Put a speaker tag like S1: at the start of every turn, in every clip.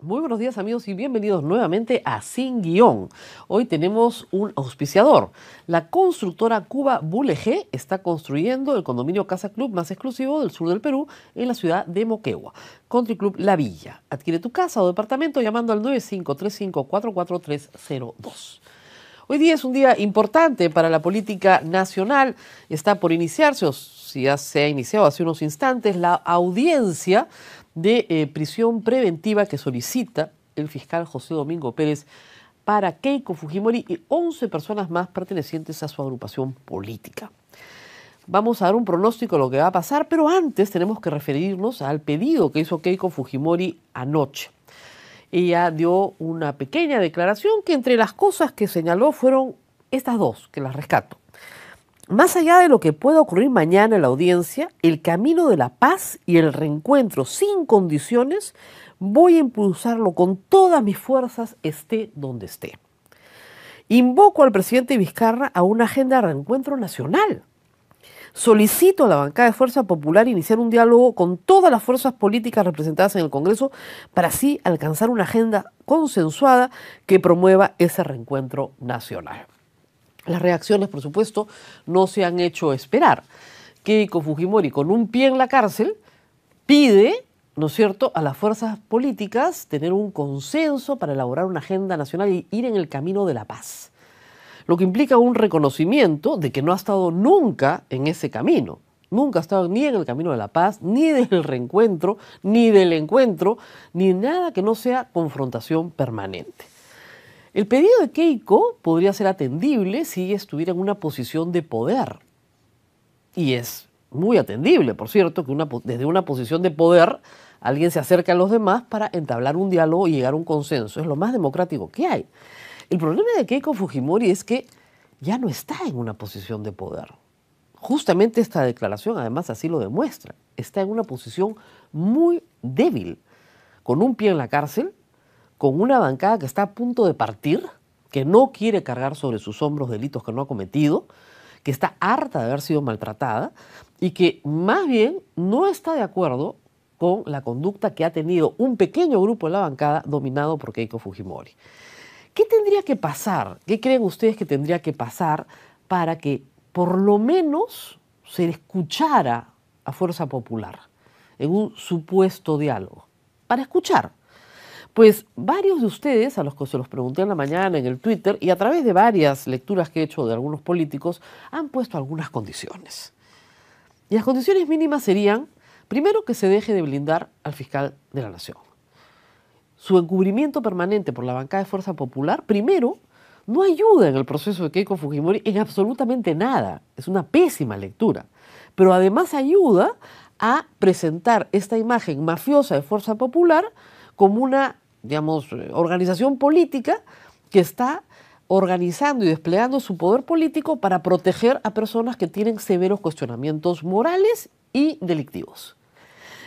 S1: Muy buenos días amigos y bienvenidos nuevamente a Sin Guión. Hoy tenemos un auspiciador. La constructora Cuba Bulegé está construyendo el condominio Casa Club más exclusivo del sur del Perú en la ciudad de Moquegua. Country Club La Villa. Adquiere tu casa o departamento llamando al 953544302. Hoy día es un día importante para la política nacional. Está por iniciarse, o si ya se ha iniciado hace unos instantes, la audiencia de eh, prisión preventiva que solicita el fiscal José Domingo Pérez para Keiko Fujimori y 11 personas más pertenecientes a su agrupación política. Vamos a dar un pronóstico de lo que va a pasar, pero antes tenemos que referirnos al pedido que hizo Keiko Fujimori anoche. Ella dio una pequeña declaración que entre las cosas que señaló fueron estas dos, que las rescato. Más allá de lo que pueda ocurrir mañana en la audiencia, el camino de la paz y el reencuentro sin condiciones, voy a impulsarlo con todas mis fuerzas, esté donde esté. Invoco al presidente Vizcarra a una agenda de reencuentro nacional. Solicito a la bancada de Fuerza Popular iniciar un diálogo con todas las fuerzas políticas representadas en el Congreso para así alcanzar una agenda consensuada que promueva ese reencuentro nacional. Las reacciones, por supuesto, no se han hecho esperar. Keiko Fujimori, con un pie en la cárcel, pide, ¿no es cierto?, a las fuerzas políticas tener un consenso para elaborar una agenda nacional e ir en el camino de la paz. Lo que implica un reconocimiento de que no ha estado nunca en ese camino. Nunca ha estado ni en el camino de la paz, ni del reencuentro, ni del encuentro, ni nada que no sea confrontación permanente. El pedido de Keiko podría ser atendible si estuviera en una posición de poder. Y es muy atendible, por cierto, que desde una posición de poder alguien se acerca a los demás para entablar un diálogo y llegar a un consenso. Es lo más democrático que hay. El problema de Keiko Fujimori es que ya no está en una posición de poder. Justamente esta declaración, además, así lo demuestra. Está en una posición muy débil, con un pie en la cárcel con una bancada que está a punto de partir, que no quiere cargar sobre sus hombros delitos que no ha cometido, que está harta de haber sido maltratada y que más bien no está de acuerdo con la conducta que ha tenido un pequeño grupo de la bancada dominado por Keiko Fujimori. ¿Qué tendría que pasar? ¿Qué creen ustedes que tendría que pasar para que por lo menos se escuchara a Fuerza Popular en un supuesto diálogo? Para escuchar, pues varios de ustedes, a los que se los pregunté en la mañana en el Twitter y a través de varias lecturas que he hecho de algunos políticos, han puesto algunas condiciones. Y las condiciones mínimas serían, primero, que se deje de blindar al fiscal de la Nación. Su encubrimiento permanente por la bancada de Fuerza Popular, primero, no ayuda en el proceso de Keiko Fujimori en absolutamente nada. Es una pésima lectura. Pero además ayuda a presentar esta imagen mafiosa de Fuerza Popular como una digamos, eh, organización política que está organizando y desplegando su poder político para proteger a personas que tienen severos cuestionamientos morales y delictivos.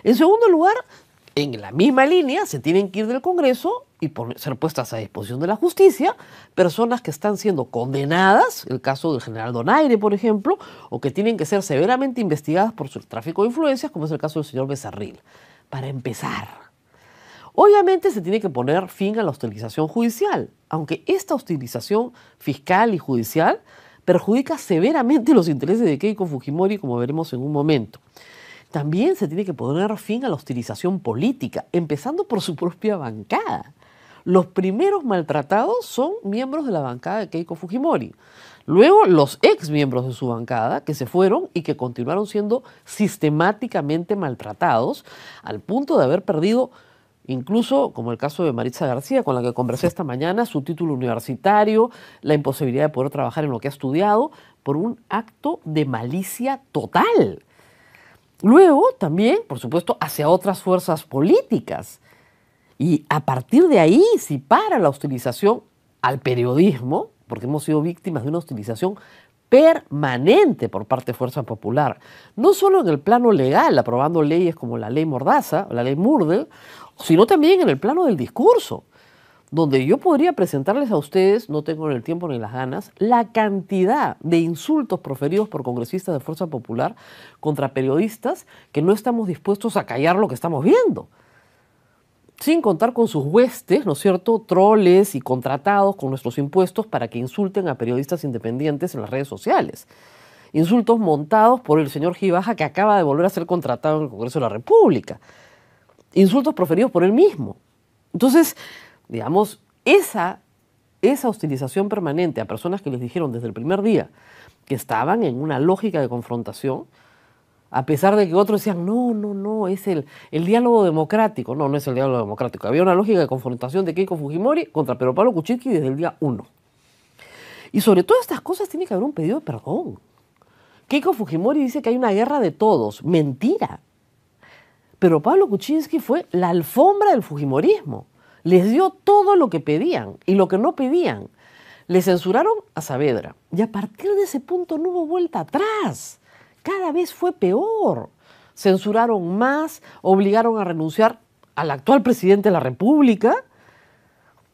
S1: En segundo lugar, en la misma línea, se tienen que ir del Congreso y ser puestas a disposición de la justicia personas que están siendo condenadas, el caso del general Donaire, por ejemplo, o que tienen que ser severamente investigadas por su tráfico de influencias, como es el caso del señor Becerril, para empezar. Obviamente se tiene que poner fin a la hostilización judicial, aunque esta hostilización fiscal y judicial perjudica severamente los intereses de Keiko Fujimori, como veremos en un momento. También se tiene que poner fin a la hostilización política, empezando por su propia bancada. Los primeros maltratados son miembros de la bancada de Keiko Fujimori. Luego los ex miembros de su bancada que se fueron y que continuaron siendo sistemáticamente maltratados al punto de haber perdido Incluso, como el caso de Maritza García, con la que conversé esta mañana, su título universitario, la imposibilidad de poder trabajar en lo que ha estudiado, por un acto de malicia total. Luego, también, por supuesto, hacia otras fuerzas políticas. Y a partir de ahí, si para la hostilización al periodismo, porque hemos sido víctimas de una hostilización permanente por parte de Fuerza Popular, no solo en el plano legal, aprobando leyes como la ley Mordaza, la ley Murdel, sino también en el plano del discurso, donde yo podría presentarles a ustedes, no tengo el tiempo ni las ganas, la cantidad de insultos proferidos por congresistas de Fuerza Popular contra periodistas que no estamos dispuestos a callar lo que estamos viendo sin contar con sus huestes, ¿no es cierto?, troles y contratados con nuestros impuestos para que insulten a periodistas independientes en las redes sociales. Insultos montados por el señor Gibaja que acaba de volver a ser contratado en el Congreso de la República. Insultos proferidos por él mismo. Entonces, digamos, esa, esa hostilización permanente a personas que les dijeron desde el primer día que estaban en una lógica de confrontación, a pesar de que otros decían, no, no, no, es el, el diálogo democrático. No, no es el diálogo democrático. Había una lógica de confrontación de Keiko Fujimori contra Pedro Pablo Kuczynski desde el día uno. Y sobre todas estas cosas tiene que haber un pedido de perdón. Keiko Fujimori dice que hay una guerra de todos. Mentira. Pero Pablo Kuczynski fue la alfombra del Fujimorismo. Les dio todo lo que pedían y lo que no pedían. Le censuraron a Saavedra. Y a partir de ese punto no hubo vuelta atrás cada vez fue peor. Censuraron más, obligaron a renunciar al actual presidente de la República,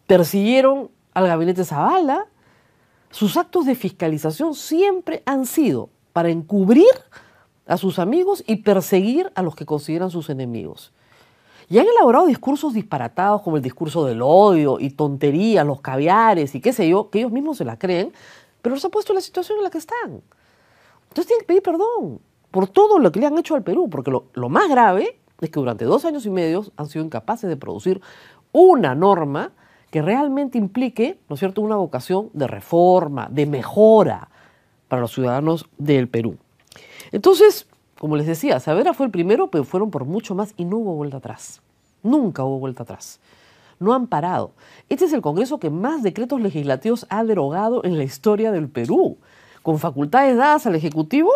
S1: persiguieron al gabinete Zavala. Sus actos de fiscalización siempre han sido para encubrir a sus amigos y perseguir a los que consideran sus enemigos. Y han elaborado discursos disparatados como el discurso del odio y tontería, los caviares y qué sé yo, que ellos mismos se la creen, pero los ha puesto en la situación en la que están. Entonces tienen que pedir perdón por todo lo que le han hecho al Perú, porque lo, más grave es que durante dos años y medio han sido incapaces de producir una norma que realmente implique, ¿no es cierto?, una vocación de reforma, de mejora para los ciudadanos del Perú. Entonces, como les decía, Savera fue el primero, pero fueron por mucho más y no hubo vuelta atrás. Nunca hubo vuelta atrás. No han parado. Este es el Congreso que más decretos legislativos ha derogado en la historia del Perú con facultades dadas al Ejecutivo,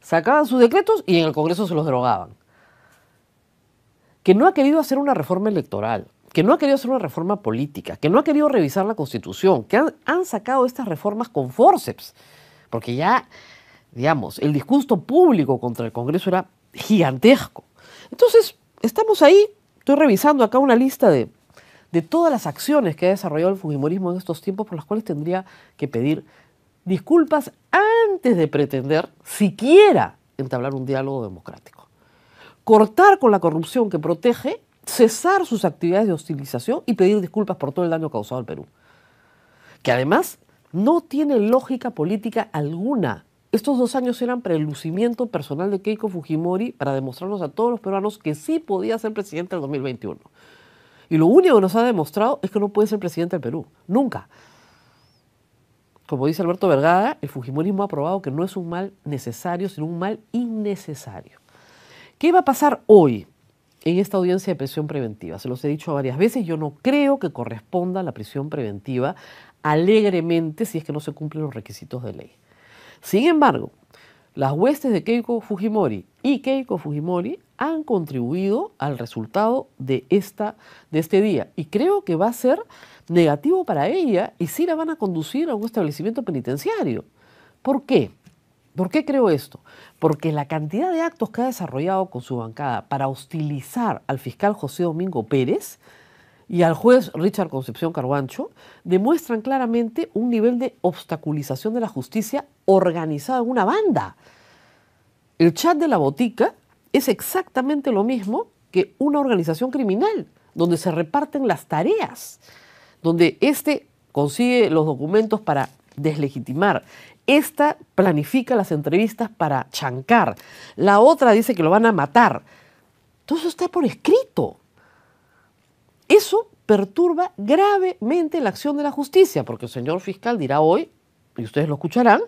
S1: sacaban sus decretos y en el Congreso se los derogaban. Que no ha querido hacer una reforma electoral, que no ha querido hacer una reforma política, que no ha querido revisar la Constitución, que han, sacado estas reformas con forceps, porque ya, digamos, el discurso público contra el Congreso era gigantesco. Entonces, estamos ahí, estoy revisando acá una lista de, de todas las acciones que ha desarrollado el Fujimorismo en estos tiempos por las cuales tendría que pedir disculpas antes de pretender siquiera entablar un diálogo democrático. Cortar con la corrupción que protege, cesar sus actividades de hostilización y pedir disculpas por todo el daño causado al Perú. Que además no tiene lógica política alguna. Estos dos años eran prelucimiento personal de Keiko Fujimori para demostrarnos a todos los peruanos que sí podía ser presidente del 2021. Y lo único que nos ha demostrado es que no puede ser presidente del Perú. Nunca como dice Alberto Vergada, el Fujimorismo ha probado que no es un mal necesario, sino un mal innecesario. ¿Qué va a pasar hoy en esta audiencia de prisión preventiva? Se los he dicho varias veces, yo no creo que corresponda a la prisión preventiva alegremente si es que no se cumplen los requisitos de ley. Sin embargo, las huestes de Keiko Fujimori y Keiko Fujimori han contribuido al resultado de, esta, de este día. Y creo que va a ser negativo para ella y sí la van a conducir a un establecimiento penitenciario. ¿Por qué? ¿Por qué creo esto? Porque la cantidad de actos que ha desarrollado con su bancada para hostilizar al fiscal José Domingo Pérez y al juez Richard Concepción Carguancho demuestran claramente un nivel de obstaculización de la justicia organizado en una banda. El chat de la botica es exactamente lo mismo que una organización criminal, donde se reparten las tareas, donde este consigue los documentos para deslegitimar, esta planifica las entrevistas para chancar, la otra dice que lo van a matar. Todo eso está por escrito eso perturba gravemente la acción de la justicia, porque el señor fiscal dirá hoy, y ustedes lo escucharán,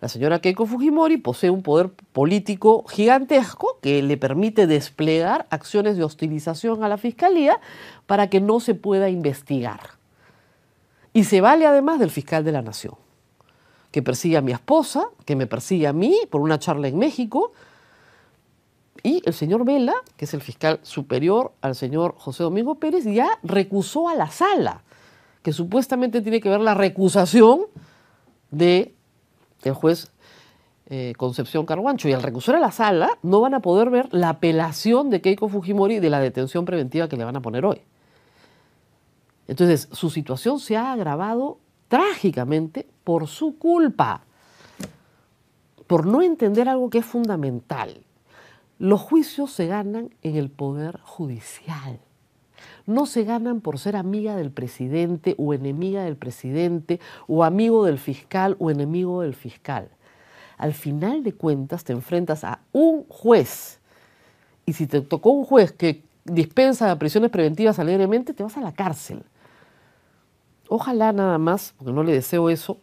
S1: la señora Keiko Fujimori posee un poder político gigantesco que le permite desplegar acciones de hostilización a la fiscalía para que no se pueda investigar. Y se vale además del fiscal de la nación, que persigue a mi esposa, que me persigue a mí por una charla en México, y el señor Vela, que es el fiscal superior al señor José Domingo Pérez, ya recusó a la sala, que supuestamente tiene que ver la recusación de juez eh, Concepción Carguancho. Y al recusar a la sala no van a poder ver la apelación de Keiko Fujimori de la detención preventiva que le van a poner hoy. Entonces, su situación se ha agravado trágicamente por su culpa, por no entender algo que es fundamental los juicios se ganan en el poder judicial. No se ganan por ser amiga del presidente o enemiga del presidente o amigo del fiscal o enemigo del fiscal. Al final de cuentas te enfrentas a un juez. Y si te tocó un juez que dispensa prisiones preventivas alegremente, te vas a la cárcel. Ojalá nada más, porque no le deseo eso,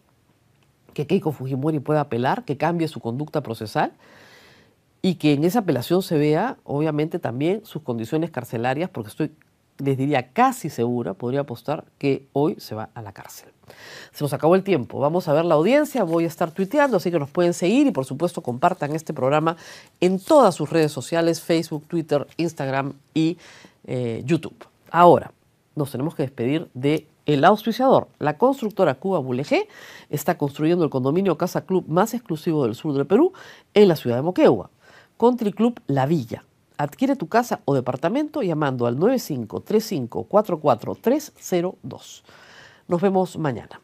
S1: que Keiko Fujimori pueda apelar, que cambie su conducta procesal y que en esa apelación se vea, obviamente, también sus condiciones carcelarias, porque estoy, les diría, casi segura, podría apostar, que hoy se va a la cárcel. Se nos acabó el tiempo. Vamos a ver la audiencia. Voy a estar tuiteando, así que nos pueden seguir y por supuesto compartan este programa en todas sus redes sociales, Facebook, Twitter, Instagram y eh, YouTube. Ahora, nos tenemos que despedir de el auspiciador, la constructora Cuba Bulegé, está construyendo el condominio Casa Club más exclusivo del sur del Perú en la ciudad de Moquegua Country Club La Villa. Adquiere tu casa o departamento llamando al 953544302. Nos vemos mañana.